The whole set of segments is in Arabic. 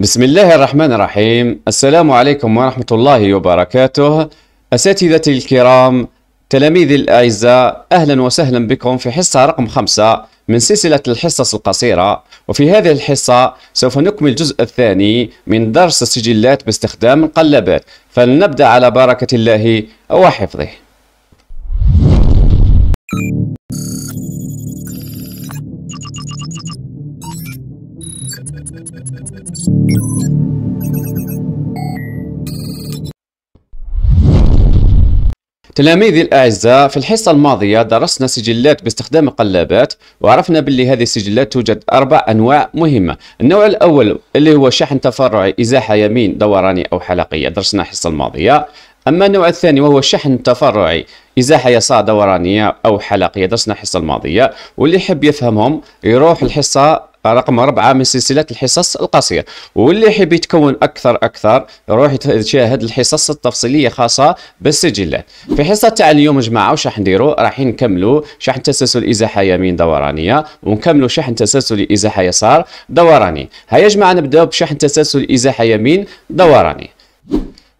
بسم الله الرحمن الرحيم السلام عليكم ورحمة الله وبركاته أساتذتي الكرام تلاميذي الأعزاء أهلا وسهلا بكم في حصة رقم خمسة من سلسلة الحصص القصيرة وفي هذه الحصة سوف نكمل الجزء الثاني من درس السجلات باستخدام القلابات فلنبدأ على بركة الله وحفظه تلاميذي الأعزاء في الحصة الماضية درسنا سجلات باستخدام القلابات وعرفنا باللي هذه السجلات توجد أربع أنواع مهمة النوع الأول اللي هو شحن تفرعي إزاحة يمين دوراني أو حلقية درسنا الحصة الماضية أما النوع الثاني وهو شحن تفرعي إزاحة يسار دورانية أو حلقية درسنا الحصة الماضية واللي يحب يفهمهم يروح الحصة رقم ربعة من سلسلة الحصص القصيرة واللي يحب يتكون أكثر أكثر يروح يشاهد الحصص التفصيلية خاصة بالسجلات في حصة تاع اليوم جماعة واش راح نديرو راح نكملو شحن تسلسل إزاحة يمين دورانية ونكملو شحن تسلسل إزاحة يسار دوراني هيا جماعة نبداو بشحن تسلسل إزاحة يمين دوراني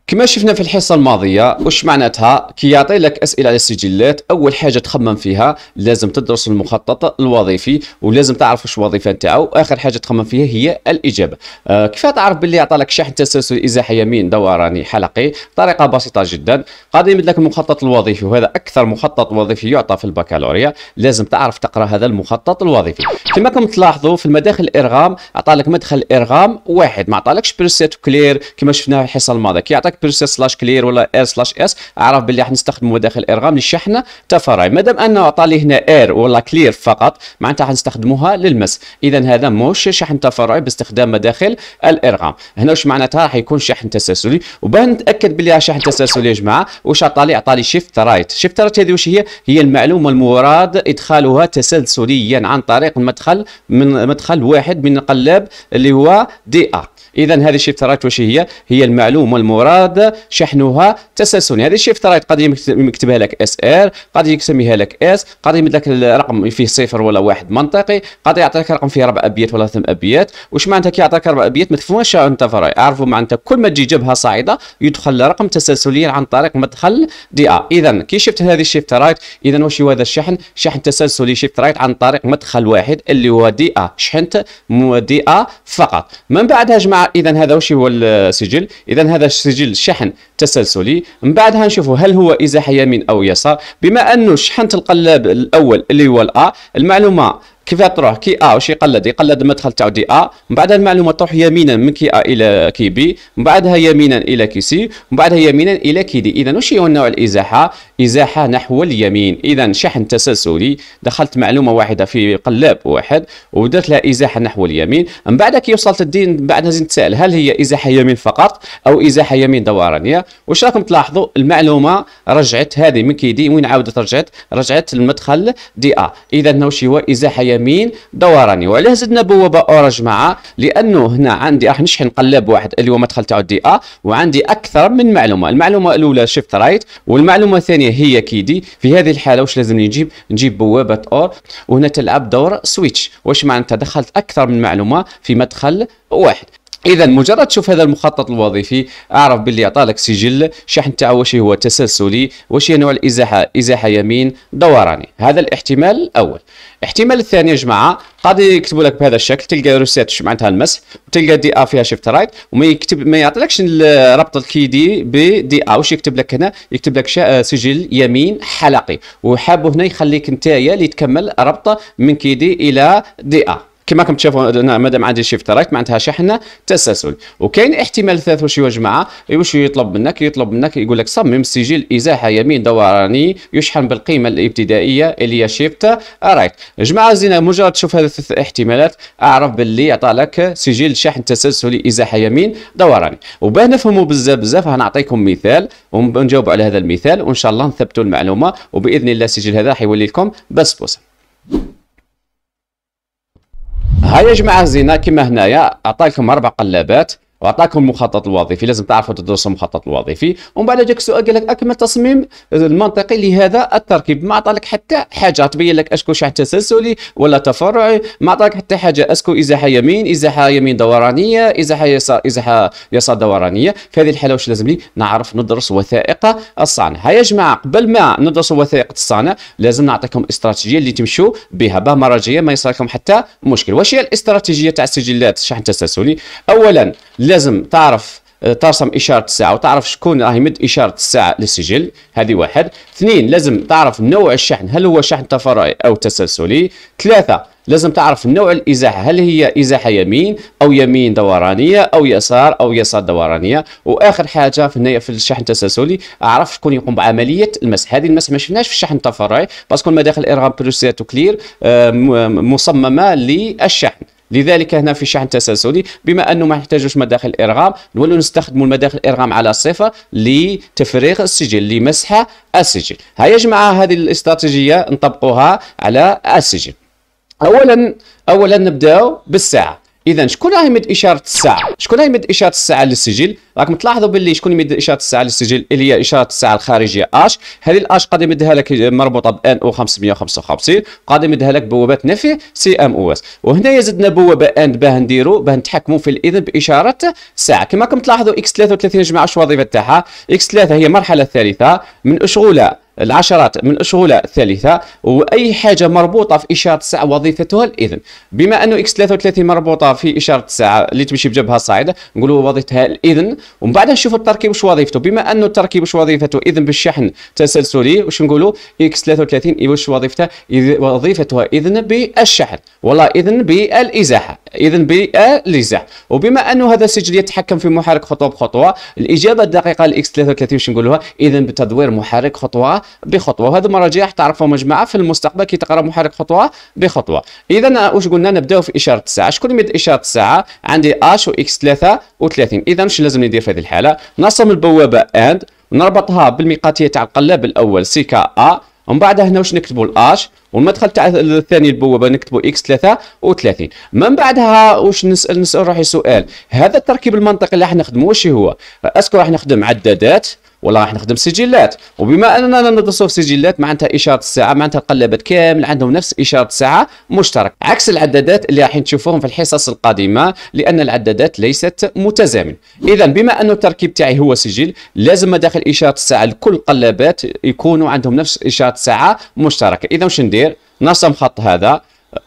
كما شفنا في الحصة الماضية وش معناتها كي يعطي لك أسئلة على السجلات أول حاجة تخمم فيها لازم تدرس المخطط الوظيفي ولازم تعرف وش الوظيفة نتاعو آخر حاجة تخمم فيها هي الإجابة آه كيف تعرف باللي عطى لك شحن تسلسل إزاحة يمين دوراني حلقي طريقة بسيطة جدا قاعد يمد لك المخطط الوظيفي وهذا أكثر مخطط وظيفي يعطى في البكالوريا لازم تعرف تقرأ هذا المخطط الوظيفي كما كم تلاحظوا في المداخل الإرغام عطى لك مدخل إرغام واحد ما عطالكش بريسيت كلير كما شفنا في الحصة الماضية كي باك بيرسير سلاش كلير ولا ار سلاش اس اعرف باللي راح نستخدمه داخل ارغام للشحنه تا فرعي مادام انه عطى لي هنا ار ولا كلير فقط معناتها راح نستخدموها للمس اذا هذا موش شحن تفرعي باستخدام داخل الارغام هنا واش معناتها راح يكون شحن تسلسلي وباه نتاكد باللي شحن تسلسلي يا جماعه واش عطى لي عطى لي شيفت رايت شيفت رايت هذه واش هي هي المعلومه المراد ادخالها تسلسليا عن طريق المدخل من مدخل واحد من القلاب اللي هو دي ار اذا هذه الشيفت رايت واش هي هي المعلومه المراد شحنها تسلسلي هذه الشيفت رايت قد يكتبها لك اس ار قد يسميها لك اس قد يمد لك الرقم فيه صفر ولا واحد منطقي قد يعطيك رقم فيه اربع ابيات ولا ثم ابيات واش معناتها كي يعطيك اربع ابيات ما تفهمش انت فراي اعرفوا معناتها كل ما تجي جبهه صاعده يدخل رقم تسلسليا عن طريق مدخل دي ا اذا كي شفت هذه الشيفت رايت اذا واش هو هذا الشحن شحن تسلسلي شيفت رايت عن طريق مدخل واحد اللي هو دي ا شحنت دي ا فقط من بعدها جماعه اذا هذا واش هو السجل اذا هذا السجل شحن تسلسلي من بعدها نشوفوا هل هو ازاحه يمين او يسار بما انه شحنت القلاب الاول اللي هو الا المعلومه كيف تروح كي ا واش يقلد يقلد المدخل تاعو دي ا من بعدها المعلومه تروح يمينا من كي ا الى كي بي من بعدها يمينا الى كي سي من بعدها يمينا الى كي دي اذا واش هو نوع الازاحه إزاحة نحو اليمين إذا شحن تسلسلي دخلت معلومة واحدة في قلاب واحد ودرت لها إزاحة نحو اليمين من بعد كي وصلت الدين بعد لازم نتساءل هل هي إزاحة يمين فقط أو إزاحة يمين دورانية واش راكم تلاحظوا المعلومة رجعت هذه من كي دي وين عاودت رجعت رجعت المدخل دي أ إذا واش هو إزاحة يمين دورانية وعلاه زدنا بوابة أورنج مع لأنه هنا عندي راح نشحن قلاب واحد اللي هو مدخل تاع دي أ وعندي أكثر من معلومة المعلومة الأولى شيفت رايت والمعلومة الثانية الثانيه هي كيدي في هذه الحاله واش لازم نجيب نجيب بوابه اور وهنا تلعب دور سويتش واش معناتها دخلت اكثر من معلومه في مدخل واحد اذا مجرد تشوف هذا المخطط الوظيفي اعرف باللي عطالك سجل شحن تاعو واش هو تسلسلي واش هي نوع الازاحه ازاحه يمين دوراني هذا الاحتمال الاول الاحتمال الثاني يا جماعه قد يكتبوا لك بهذا الشكل تلقى روسيت معناتها المسح وتلقى دي ا فيها شيفت رايت وما يكتب ما يعطيكش ربط الكي دي بدي ا واش يكتب لك هنا يكتب لك سجل يمين حلقي وحابه هنا يخليك نتايا اللي تكمل ربط من كي دي الى دي ا كما راكم تشوفوا مادام عندي شيفت رايت معناتها شحنه تسلسل وكاين احتمال ثالث واش هو جماعه واش يطلب منك يطلب منك يقول لك صمم سجل ازاحه يمين دوراني يشحن بالقيمه الابتدائيه اللي هي شيفت آه، رايت جماعه زين مجرد تشوف هذه الثلاث احتمالات اعرف باللي عطى لك سجل شحن تسلسلي ازاحه يمين دوراني وباه نفهموا بزاف بزاف هنعطيكم مثال ونجاوبوا على هذا المثال وان شاء الله نثبتوا المعلومه وباذن الله السجل هذا حيولي لكم بس بوس هيا جماعه زينه كما هنايا عطاكم اربع قلابات واعطاكم المخطط الوظيفي لازم تعرفوا تدرسوا المخطط الوظيفي ومن بعد جاك السؤال قال لك اكمل تصميم المنطقي لهذا التركيب ما لك حتى حاجه تبين لك اشكو شحن تسلسلي ولا تفرعي ما لك حتى حاجه اسكو ازاحه يمين ازاحه يمين دورانيه ازاحه يسار ازاحه يسار دورانيه في هذه الحاله واش لازم لي نعرف ندرس وثائق الصانع هيا يا جماعه قبل ما ندرس وثائق الصانع لازم نعطيكم استراتيجيه اللي تمشوا بها باه مره جايه ما يصير لكم حتى مشكل واش هي الاستراتيجيه تاع السجلات الشحن تسلسلي اولا لا لازم تعرف آه، ترسم اشاره الساعه وتعرف شكون راهي مد اشاره الساعه للسجل هذه واحد اثنين لازم تعرف نوع الشحن هل هو شحن تفرعي او تسلسلي ثلاثه لازم تعرف نوع الازاحه هل هي ازاحه يمين او يمين دورانيه او يسار او يسار دورانيه واخر حاجه في في الشحن التسلسلي اعرف شكون يقوم بعمليه المسح هذه المسح ما شفناش في الشحن التفرعي باسكو المداخل ارغام بروسيتو وكلير آه، مصممه للشحن لذلك هنا في شحن تسلسلي بما انه ما يحتاجوش مداخل ارغام نولوا نستخدموا المداخل الارغام على صفر لتفريغ السجل لمسح السجل ها يا جماعه هذه الاستراتيجيه نطبقوها على السجل اولا اولا نبداو بالساعه اذا شكون راه يمد اشاره الساعه شكون راه يمد اشاره الساعه للسجل راكم تلاحظوا باللي شكون يمد اشاره الساعه للسجل اللي هي اشاره الساعه الخارجيه اش هذه الاش قادم يمدها لك مربوطه بان او 555 قادم يمدها لك بوابه نفي سي ام او اس وهنايا زدنا بوابه اند باه نديروا باه نتحكموا في الاذن باشاره الساعه كما راكم تلاحظوا اكس 33 جماعه اش الوظيفه تاعها اكس 3 هي المرحله الثالثه من اشغوله العشرات من أشهر الثالثة وأي حاجة مربوطة في إشارة الساعة وظيفتها الإذن بما أنه إكس 33 مربوطة في إشارة الساعة اللي تمشي بجبهة صاعدة نقولوا وظيفتها الإذن ومن بعدها نشوف التركيب وش وظيفته بما أنه التركيب وش وظيفته إذن بالشحن تسلسلي وش نقولوا إكس 33 إيه وش وظيفتها وظيفتها إذن بالشحن ولا إذن بالإزاحة اذا بالازاح وبما انه هذا السجل يتحكم في محرك خطوه بخطوه الاجابه الدقيقه الاكس 33 واش نقولوها اذا بتدوير محرك خطوه بخطوه وهذا المراجع تعرفوا مجموعه في المستقبل كي تقرا محرك خطوه بخطوه اذا واش قلنا نبداو في اشاره الساعه شكون يمد اشاره الساعه عندي اش واكس 33 اذا واش لازم ندير في هذه الحاله نرسم البوابه اند نربطها بالميقاتيه تاع القلاب الاول سي كا ا ومن بعد هنا واش نكتبوا الاش والمدخل تاع الثاني البوابه نكتبوا اكس 33 من بعدها واش نسال نسال روحي سؤال هذا التركيب المنطقي اللي راح نخدمه واش هو اسكو راح نخدم عدادات ولا راح نخدم سجلات وبما اننا ندرسوا في سجلات معناتها اشاره الساعه معناتها القلابات كامل عندهم نفس اشاره الساعه مشترك عكس العدادات اللي راح تشوفوهم في الحصص القادمه لان العدادات ليست متزامن اذا بما انه التركيب تاعي هو سجل لازم داخل اشاره الساعه لكل قلبات يكونوا عندهم نفس اشاره الساعه مشتركه اذا واش ندير نرسم خط هذا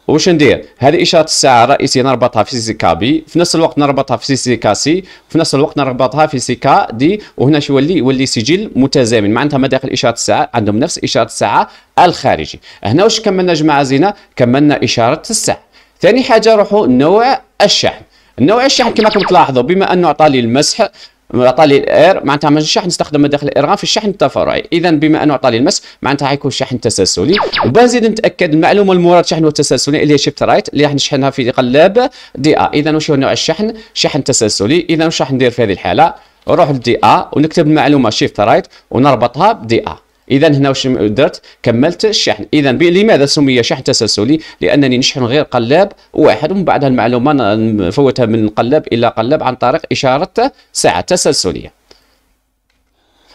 واش ندير هذه اشاره الساعه الرئيسيه نربطها في سي كا بي في نفس الوقت نربطها في سي كا سي في نفس الوقت نربطها في سي كا دي وهنا شو يولي يولي سجل متزامن معناتها ما داخل اشاره الساعه عندهم نفس اشاره الساعه الخارجي هنا واش كملنا جماعه زينه كملنا اشاره الساعه ثاني حاجه روحوا نوع الشحن نوع الشحن كما راكم تلاحظوا بما انه عطى لي المسح اعطالي الاير معناتها من الشحن استخدمه داخل الارغام في الشحن التفرعي اذا بما انه اعطالي المس معناتها حيكون شحن تسلسلي وبنزيد نتاكد المعلومه المراد شحن تسلسلي اللي هي شيفت رايت اللي راح نشحنها في قلاب دي ا اذا وش هو نوع الشحن شحن تسلسلي اذا وش راح ندير في هذه الحاله نروح لدي ا ونكتب المعلومه شيفت رايت ونربطها بدي ا اذا هنا واش درت كملت الشحن اذا لماذا سمي شحن تسلسلي لانني نشحن غير قلاب واحد ومن بعد المعلومه نفوتها من قلاب الى قلاب عن طريق اشاره ساعه تسلسليه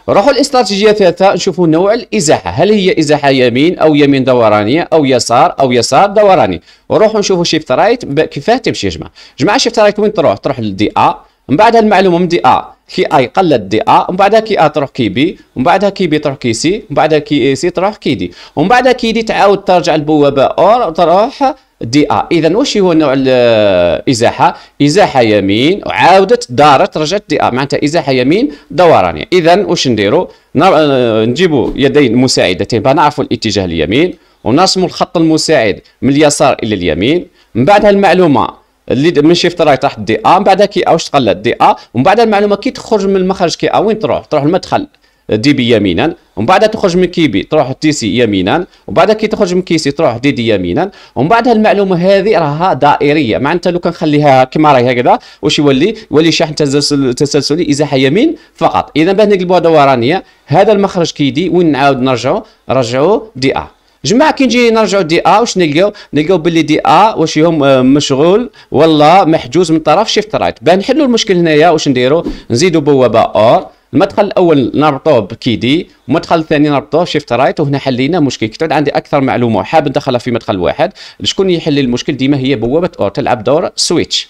نروحوا الاستراتيجيه الثالثه نشوفوا نوع الازاحه هل هي ازاحه يمين او يمين دورانيه او يسار او يسار دوراني ونروحوا نشوفوا شيفت رايت كيفاه تمشي يا جماعه جماعه شيفت رايت وين تروح تروح لدي ا من بعد المعلومه من دي ا كي اي قلت دي ا ومن بعدها كي ا تروح كي بي ومن بعدها كي بي تروح كي سي ومن بعدها كي اي سي تروح كي دي ومن بعدها كي دي تعاود ترجع البوابه اور تروح دي ا اذا واش هو نوع الازاحه ازاحه يمين وعاودت دارت رجعت دي ا معناتها ازاحه يمين دورانيه اذا واش نديروا آه، نجيبوا يدين مساعدتين باه نعرفوا الاتجاه اليمين ونرسموا الخط المساعد من اليسار الى اليمين من بعدها المعلومه اللي من شيفت راي تحت دي ا من بعدها كي ا واش تقلد دي ا ومن بعد المعلومه كي تخرج من المخرج كي ا وين تروح تروح المدخل دي بي يمينا ومن بعد تخرج من كي بي تروح تي سي يمينا ومن بعد كي تخرج من كي سي تروح دي دي يمينا ومن بعد المعلومه هذه راها دائريه معناتها لو كان خليها كما راهي هكذا واش يولي يولي شحن تسلسل تسلسلي ازاحه يمين فقط اذا باه نقلبوها دورانيه هذا المخرج كيدي وين نعاود نرجعوا نرجعوا دي ا جماعه كي نجي نرجعوا دي ا واش نلقاو نلقاو باللي دي ا واش يهم آه، مشغول ولا محجوز من طرف شيفت رايت باه نحلوا المشكل هنايا واش نديروا نزيدوا بوابه اور المدخل الاول نربطوه بكيدي المدخل الثاني نربطوه شيفت رايت وهنا حلينا مشكل كي تعود عندي اكثر معلومه حاب ندخلها في مدخل واحد شكون يحل المشكل ديما هي بوابه اور تلعب دور سويتش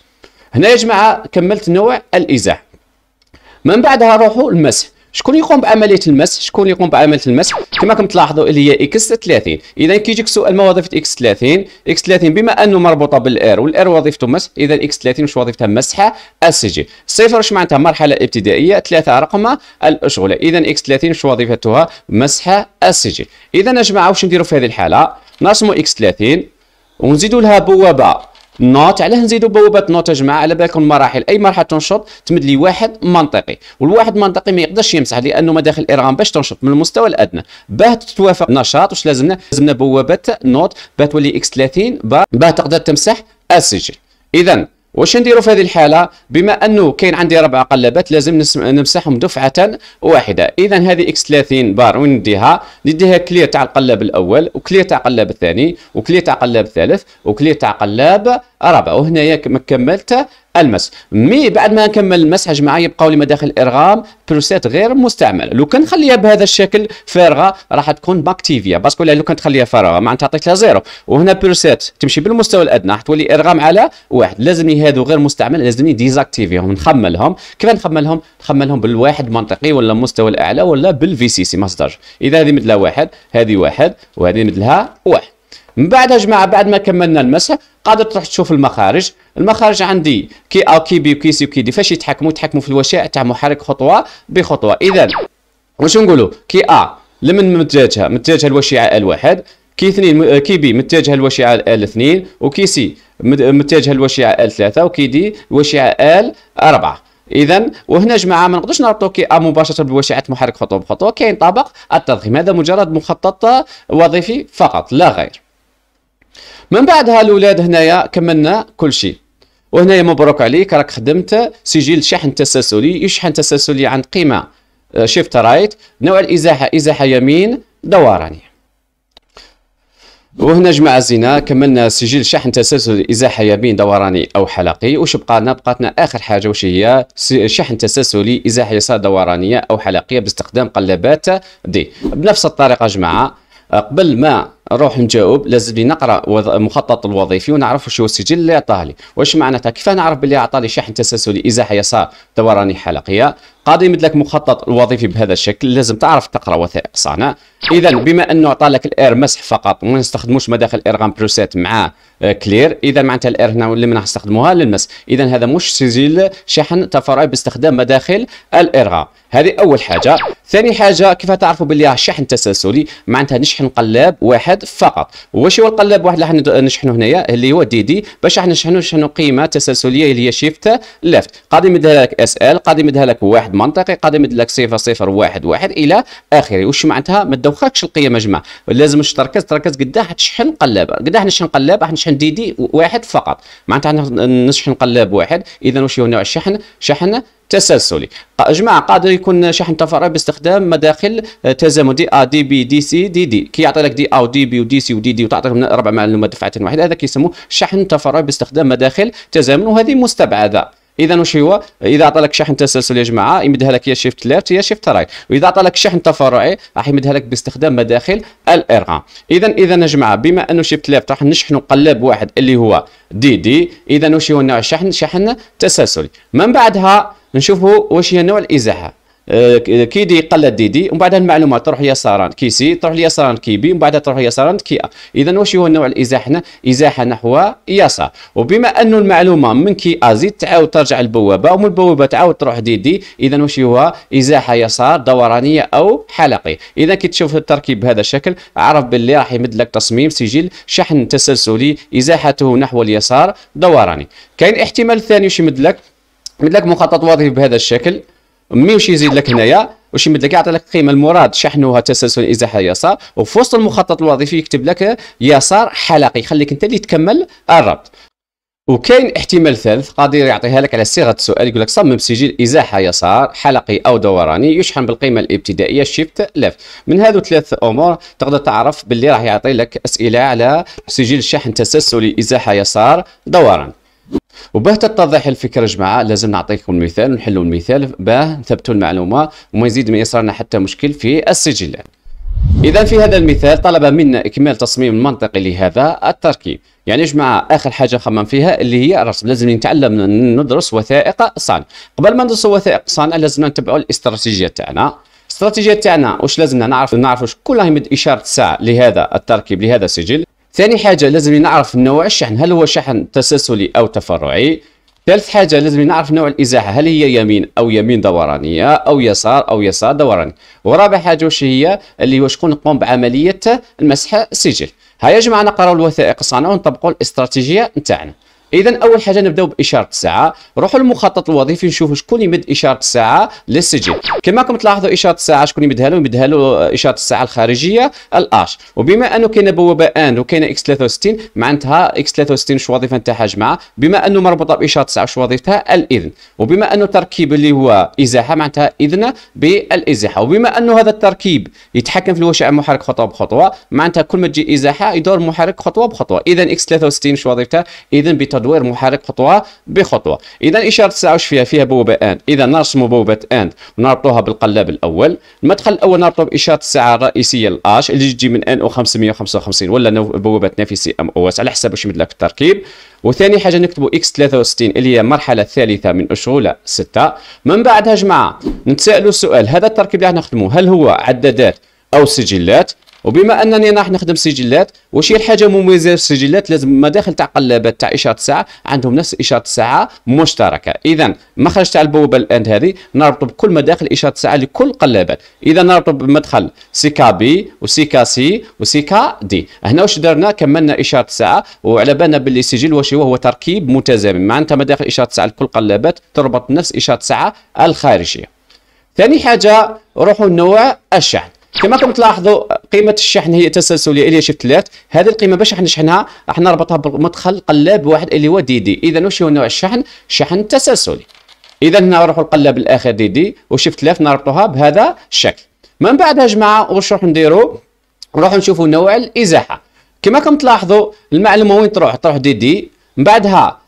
هنا يا جماعه كملت نوع الازاح من بعدها روحوا المسح شكون يقوم بعمليه المسح شكون يقوم بعمليه المسح كما كنتم تلاحظوا اللي هي اكس 30 اذا كيجيك سؤال ما وظيفه اكس 30 اكس 30 بما انه مربوطه بالار والار وظيفته مسح اذا اكس 30 واش وظيفتها مسحه السجل صفر واش معناتها مرحله ابتدائيه ثلاثه رقم الاشغله اذا اكس 30 واش وظيفتها مسحه السجل اذا يا جماعه واش نديروا في هذه الحاله نرسموا اكس 30 ونزيدوا لها بوابه نوت علاه نزيدو بوابات نوت يا جماعه على بالكم المراحل اي مرحله تنشط تمد لي واحد منطقي والواحد منطقي ما يقدرش يمسح لانه مداخل ارغام باش تنشط من المستوى الادنى باه تتوافق نشاط واش لازمنا لازمنا بوابه نوت باه تولي اكس 30 باه تقدر تمسح السجل اذا واش نديروا في هذه الحاله بما انه كاين عندي ربع قلبات لازم نمسحهم دفعه واحده اذا هذه اكس 30 بار وين نديها نديها كلير تاع القلاب الاول وكلير تاع القلاب الثاني وكلير تاع القلاب الثالث وكلير تاع القلاب الرابع وهنايا كما كملت المس مي بعد ما نكمل المسحج جماعه يبقاو لي مداخل ارغام بروسيت غير مستعمل لو كان نخليها بهذا الشكل فارغه راح تكون باكتيفيا باسكو لو كان تخليها فارغه معناتها عطيت لها زيرو وهنا بروسيت تمشي بالمستوى الادنى راح تولي ارغام على واحد لازمني هذو غير مستعمل لازمني ديزاكتيفيهم نخملهم كيف نخملهم نخملهم بالواحد منطقي ولا المستوى الاعلى ولا بالفي سي سي مصدر اذا هذه مثلها واحد هذه واحد وهذه مثلها واحد من بعد يا جماعه بعد ما كملنا المسح قادر تروح تشوف المخارج المخارج عندي كي ا كي بي وكي سي وكي دي فاش يتحكموا يتحكموا في الوشاء تاع محرك خطوه بخطوه اذا واش نقولوا كي ا لمن متجهه متجهه الوشيعه ال1 كي اثنين كي بي متجهه الوشيعه ال 2 وكي سي متجهه الوشيعه ال 3 وكي دي الوشيعه ال 4 اذا وهنا جماعه ما نقدرش نربطو كي ا مباشره بوشيعه محرك خطوه بخطوه كاين طبق التضخيم هذا مجرد مخطط وظيفي فقط لا غير من بعد هالولاد هنايا كملنا كل شيء وهنايا مبروك عليك راك خدمت سجل شحن تسلسلي يشحن تسلسلي عند قيمه آه، شيفت رايت نوع الازاحه ازاحه يمين دوراني وهنا جماعة الزينة كملنا سجل شحن تسلسل إزاحة يمين دوراني أو حلقي وش بقالنا بقاتنا آخر حاجة وش هي شحن تسلسلي إزاحة يسار دورانية أو حلقية باستخدام قلابات دي بنفس الطريقة جماعة آه، قبل ما نروح نجاوب لازم نقرا المخطط الوظيفي ونعرف واش هو السجل اللي لي واش معناتها كيف نعرف باللي لي شحن تسلسلي ازاحه يسار دوراني حلقيه قاضي يمد لك مخطط الوظيفي بهذا الشكل لازم تعرف تقرا وثائق صانع اذا بما انه عطى لك الاير مسح فقط وما نستخدموش مداخل ارغام بروسيت مع آه، كلير اذا معناتها الاير هنا اللي ما نستخدموها للمس اذا هذا مش سجل شحن تفرعي باستخدام مداخل الارغام هذه اول حاجه ثاني حاجه كيف تعرفوا باللي شحن تسلسلي معناتها نشحن قلاب واحد واحد فقط واش هو القلاب واحد اللي راح نشحنه هنايا اللي هو دي دي باش راح نشحنه نشحنه قيمه تسلسليه اللي هي شيفت ليفت قادر يمدها لك اس ال قادر يمدها لك واحد منطقي قادر يمد لك صفر صفر واحد واحد الى اخره واش معناتها ما تدوخكش القيم يا جماعه لازم تركز تركز قداه تشحن قلابه قداه نشحن قلاب راح نشحن دي دي واحد فقط معناتها نشحن قلاب واحد اذا واش هو نوع الشحن شحن تسلسلي جماعة قادر يكون شحن تفرع باستخدام مداخل آه، تزامدي ا آه، دي بي دي سي دي دي كي يعطي لك دي او دي بي ودي سي ودي دي وتعطيك من اربع معلومات دفعه واحده هذا كيسموه شحن تفرع باستخدام مداخل تزامن وهذه مستبعده اذا واش هو اذا عطى لك شحن تسلسل يا جماعه يمدها لك يا شيفت ليفت يا شيفت رايت واذا عطى لك شحن تفرعي راح يمدها لك باستخدام مداخل الار اذا اذا يا جماعه بما انه شيفت ليفت راح نشحن قلاب واحد اللي هو دي دي اذا واش هو نوع الشحن شحن تسلسلي من بعدها نشوفوا واش هي نوع الازاحه آه، كي دي قلت دي دي ومن بعد المعلومات تروح يسارا كي سي تروح يسارا كي بي ومن بعد تروح يسارا كي ا اذا واش هو نوع الازاحه هنا ازاحه نحو يسار وبما انه المعلومه من كي ا زيد تعاود ترجع البوابه ومن البوابه تعاود تروح دي دي اذا واش هو ازاحه يسار دورانيه او حلقي اذا كي تشوف التركيب بهذا الشكل عرف باللي راح يمد لك تصميم سجل شحن تسلسلي ازاحته نحو اليسار دوراني كاين احتمال ثاني واش يمد لك يمد لك مخطط وظيفي بهذا الشكل مي واش يزيد لك هنايا واش يمد لك يعطي لك القيمه المراد شحنها تسلسل ازاحه يسار وفي وسط المخطط الوظيفي يكتب لك يسار حلقي يخليك انت اللي تكمل الربط وكاين احتمال ثالث قادر يعطيها لك على صيغه السؤال يقول لك صمم سجل ازاحه يسار حلقي او دوراني يشحن بالقيمه الابتدائيه شيفت لفت من هذو ثلاث امور تقدر تعرف باللي راح يعطي لك اسئله على سجل شحن تسلسلي ازاحه يسار دوران وباه تتضح الفكره جماعه لازم نعطيكم المثال ونحلوا المثال باه نثبتوا المعلومه وما يزيد من يصرنا حتى مشكل في السجلات إذا في هذا المثال طلب منا إكمال تصميم منطقي لهذا التركيب يعني جماعة آخر حاجة خمم فيها اللي هي الرسم لازم نتعلم ندرس وثائق صانع قبل ما ندرس وثائق صانع لازم نتبعوا الاستراتيجية تاعنا الاستراتيجية تاعنا واش لازمنا نعرف نعرفوا واش كل إشارة ساعه لهذا التركيب لهذا السجل ثاني حاجه لازم نعرف نوع الشحن هل هو شحن تسلسلي او تفرعي ثالث حاجه لازم نعرف نوع الازاحه هل هي يمين او يمين دورانيه او يسار او يسار دوراني ورابع حاجه واش هي اللي هو شكون يقوم بعمليه المسح السجل هيا يا جماعه نقراو الوثائق صانعه ونطبقوا الاستراتيجيه نتاعنا اذا اول حاجه نبداو باشاره الساعه روحوا للمخطط الوظيفي نشوفوا شكون يمد اشاره الساعه للسجل كما راكم تلاحظوا اشاره الساعه شكون يمدها له يمدها له آه، اشاره الساعه الخارجيه الاش وبما انه كاينه بوابه ان وكاينه اكس 63 معناتها اكس 63 شو وظيفه نتاعها جماعه بما انه مربوطه باشاره الساعه شو وظيفتها الاذن وبما انه التركيب اللي هو ازاحه معناتها اذن بالازاحه وبما انه هذا التركيب يتحكم في الوشاء المحرك خطوه بخطوه معناتها كل ما تجي ازاحه يدور المحرك خطوه بخطوه اذا اكس 63 شو وظيفتها اذن بتدريب تدوير محرك خطوه بخطوه اذا اشاره الساعه واش فيها فيها بوابه اند اذا نرسموا بوابه اند ونربطوها بالقلاب الاول المدخل الاول نربطه باشاره الساعه الرئيسيه الاش اللي تجي من ان او 555 ولا بوابه نافسي ام او اس على حسب واش يمدلك التركيب وثاني حاجه نكتبوا اكس 63 اللي هي المرحله الثالثه من اشغوله 6 من بعدها جماعه نتسالوا السؤال هذا التركيب اللي راح نخدموه هل هو عدادات او سجلات وبما انني راح نخدم سجلات واش هي الحاجه المميزه في السجلات لازم مداخل تاع قلابات تاع اشاره الساعه عندهم نفس اشاره الساعه مشتركه اذا مخرج تاع البوابه الاند هذه نربطه بكل مداخل اشاره الساعه لكل قلابات اذا نربطه بمدخل سي كا بي وسي كا سي وسي كا دي هنا واش درنا كملنا اشاره الساعه وعلى بالنا باللي السجل واش هو هو تركيب متزامن معناتها مداخل اشاره الساعه لكل قلابات تربط نفس اشاره الساعه الخارجيه ثاني حاجه روحوا لنوع الشحن كما تلاحظوا قيمه الشحن هي تسلسليه الى شيفت ليفت هذه القيمه باش احنا نشحنها راح نربطها بمدخل قلاب واحد اللي هو دي دي اذا واش هو نوع الشحن شحن تسلسلي اذا هنا نروحوا القلاب الاخر دي دي وشيفت ليفت نربطوها بهذا الشكل من بعد يا جماعه واش راح نديروا نروحوا نشوفوا نوع الازاحه كما كنت تلاحظوا المعلومه وين تروح تروح دي دي من بعدها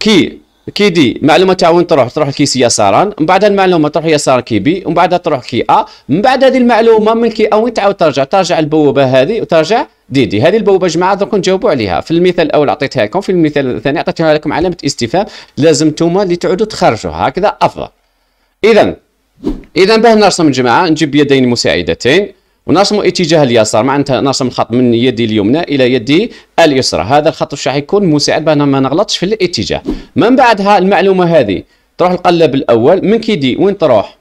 كي كي دي معلومه تاع وين تروح تروح لكيس يسارا من بعد المعلومه تروح يسار كي بي ومن بعدها تروح كي ا من بعد هذه المعلومه من كي ا وين تعاود ترجع ترجع البوابه هذه وترجع دي دي هذه البوابه جماعه درك نجاوبوا عليها في المثال الاول عطيتها لكم في المثال الثاني عطيتها لكم علامه استفهام لازم نتوما اللي تعودوا تخرجوها هكذا افضل اذا اذا باه نرسم جماعه نجيب يدين مساعدتين ونرسم اتجاه اليسار معناتها نرسم الخط من يدي اليمنى الى يدي اليسرى هذا الخط واش راح يكون مساعد بان ما نغلطش في الاتجاه من بعدها المعلومه هذه تروح القلب الاول من كيدي وين تروح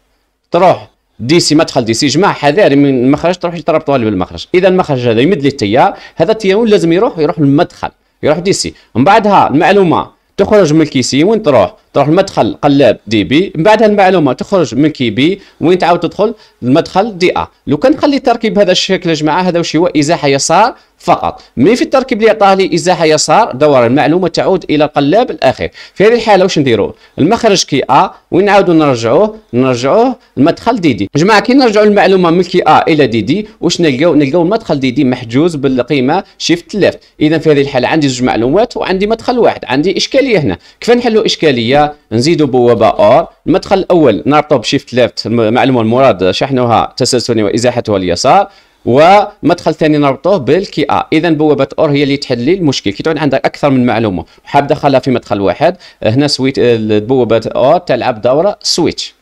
تروح ديسي مدخل ديسي جمع حذاري من المخرج تروح يتربط بالمخرج اذا المخرج هذا يمد لي التيار هذا التيار لازم يروح يروح للمدخل يروح ديسي من بعدها المعلومه تخرج من الكي سي وين تروح تروح المدخل قلاب دي بي من بعد المعلومه تخرج من كي بي وين تعاود تدخل المدخل دي ا لو كان خلي التركيب هذا الشكل يا جماعه هذا واش هو ازاحه يسار فقط مي في التركيب اللي عطاه لي ازاحه يسار دور المعلومه تعود الى القلاب الاخير في هذه الحاله واش نديروا المخرج كي ا وين نعاودوا نرجعوه نرجعوه المدخل دي دي جماعه كي نرجعوا المعلومه من كي ا الى دي دي واش نلقاو نلقاو المدخل دي دي محجوز بالقيمه شيفت ليفت اذا في هذه الحاله عندي زوج معلومات وعندي مدخل واحد عندي اشكاليه هنا كيف نحلوا اشكاليه نزيدوا بوابه اور المدخل الاول نربطو بشيفت ليفت المعلومه المراد شحنها تسلسلي وازاحتها اليسار ومدخل ثاني نربطوه بالكي ا اذا بوابه اور هي اللي تحل لي المشكل كي تعود عندك اكثر من معلومه وحاب دخلها في مدخل واحد هنا سويت بوابه اور تلعب دوره سويتش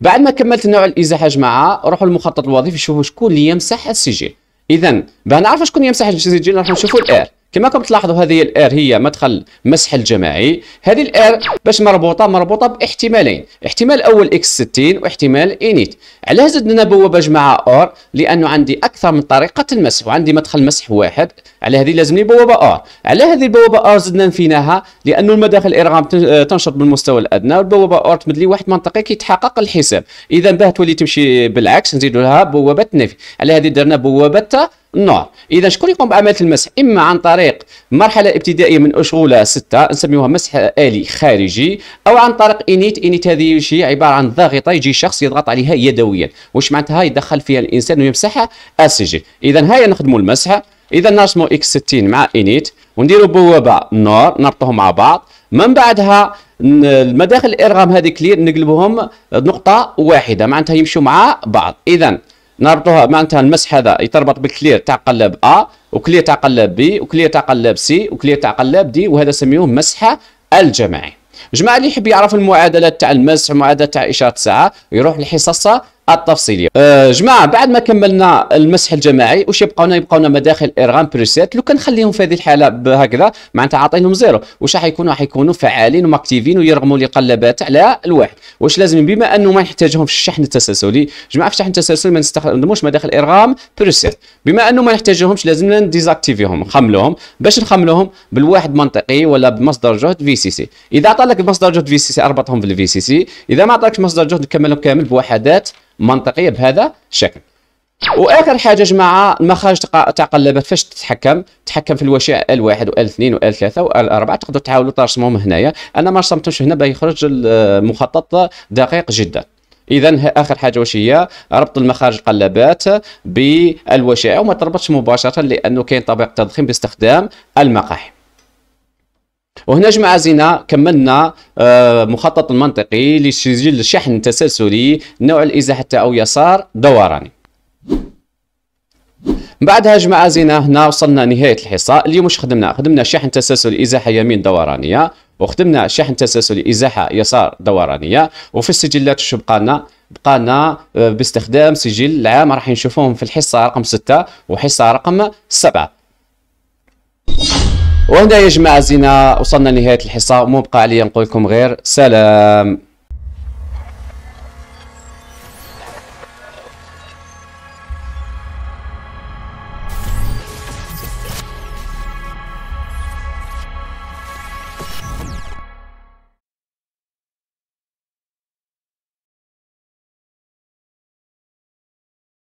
بعد ما كملت نوع الازاحه جماعه روحوا للمخطط الوظيفي شوفوا شكون اللي يمسح السجل اذا باه نعرف شكون يمسح السجل نروح نشوفوا الار كما راكم تلاحظوا هذه الار هي مدخل مسح الجماعي هذه الار باش مربوطه مربوطه باحتمالين احتمال الاول اكس 60 واحتمال انيت علاه زدنا بوابه جماعه اور لانه عندي اكثر من طريقه المسح وعندي مدخل مسح واحد على هذه لازمني بوابه اور على هذه البوابه اور زدنا نفيناها لانه المداخل الارغام آه، تنشط بالمستوى الادنى والبوابه اور تمد لي واحد منطقي كيتحقق الحساب اذا باه تولي تمشي بالعكس نزيدوا لها بوابه نفي على هذه درنا بوابه نور نعم. اذا شكون يقوم بعمليه المسح اما عن طريق مرحله ابتدائيه من اشغوله سته نسميوها مسح الي خارجي او عن طريق انيت انيت هذه شيء عباره عن ضاغطه يجي شخص يضغط عليها يدويا واش معناتها يدخل فيها الانسان ويمسحها السجل اذا هيا نخدموا المسح اذا نرسموا اكس 60 مع انيت ونديروا بوابه نور نربطوهم مع بعض من بعدها المداخل الارغام هذه كلير نقلبهم نقطه واحده معناتها يمشوا مع بعض اذا نربطوها معناتها المسح هذا يتربط بالكلير تاع قلاب ا وكلير تاع قلاب بي وكلير تاع قلاب سي وكلير تاع قلاب دي وهذا سميوه مسح الجماعي جماعه اللي يحب يعرف المعادلات تاع المسح ومعادلات تاع اشاره الساعه يروح لحصصه التفصيليه أه جماعه بعد ما كملنا المسح الجماعي واش يبقاونا يبقاونا مداخل ارغام بروسيت لو كان نخليهم في هذه الحاله هكذا معناتها عاطينهم زيرو واش راح يكونوا راح يكونوا فعالين وماكتيفين ويرغموا لي قلبات على الواحد واش لازم بما انه ما نحتاجهم في الشحن التسلسلي جماعه في الشحن التسلسلي ما نستخدموش مداخل ارغام بروسيت بما انه ما نحتاجهمش لازم نديزاكتيفيهم نخملوهم باش نخملوهم بالواحد منطقي ولا بمصدر جهد في سي سي اذا عطاك مصدر جهد في سي سي اربطهم بالفي سي سي اذا ما عطاكش مصدر جهد كملهم كامل بوحدات منطقيه بهذا الشكل واخر حاجه جماعه المخارج تقلبت فاش تتحكم تتحكم في الوشاء ال1 وال2 وال3 وال4 تقدروا تحاولوا ترسموهم هنايا انا ما رسمتهمش هنا يخرج المخطط دقيق جدا اذا اخر حاجه واش هي ربط المخارج القلابات بالوشائع وما تربطش مباشره لانه كاين طبيعه تضخيم باستخدام المقاحي وهنا جماعة كملنا آه، مخطط المنطقي لسجل شحن تسلسلي نوع الإزاحة أو يسار دوراني بعدها جماعة زينا هنا وصلنا نهاية الحصة اليوم واش خدمنا خدمنا شحن تسلسل إزاحة يمين دورانية وخدمنا شحن تسلسل إزاحة يسار دورانية وفي السجلات شو بقالنا بقالنا آه، باستخدام سجل العام راح نشوفوهم في الحصة رقم 6 وحصة رقم 7 وهنا يا جماعه زينا وصلنا لنهايه الحصه مو بقى عليا نقول لكم غير سلام